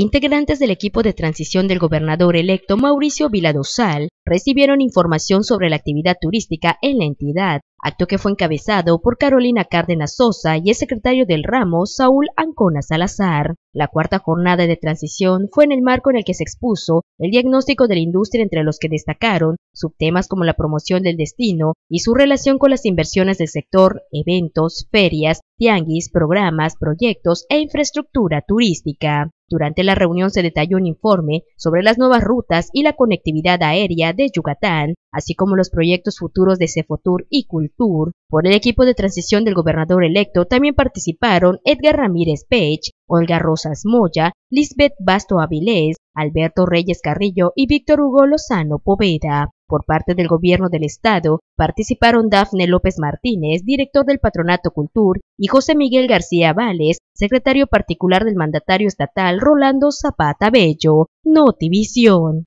Integrantes del equipo de transición del gobernador electo Mauricio Viladosal recibieron información sobre la actividad turística en la entidad, acto que fue encabezado por Carolina Cárdenas Sosa y el secretario del ramo Saúl Ancona Salazar. La cuarta jornada de transición fue en el marco en el que se expuso el diagnóstico de la industria entre los que destacaron subtemas como la promoción del destino y su relación con las inversiones del sector, eventos, ferias, tianguis, programas, proyectos e infraestructura turística. Durante la reunión se detalló un informe sobre las nuevas rutas y la conectividad aérea de Yucatán, así como los proyectos futuros de Cefotur y Cultur, por el equipo de transición del gobernador electo también participaron Edgar Ramírez Pech, Olga Rosas Moya, Lisbeth Basto Avilés, Alberto Reyes Carrillo y Víctor Hugo Lozano Poveda. Por parte del gobierno del estado participaron Dafne López Martínez, director del Patronato Cultur, y José Miguel García Vales, secretario particular del mandatario estatal Rolando Zapata Bello. Notivisión.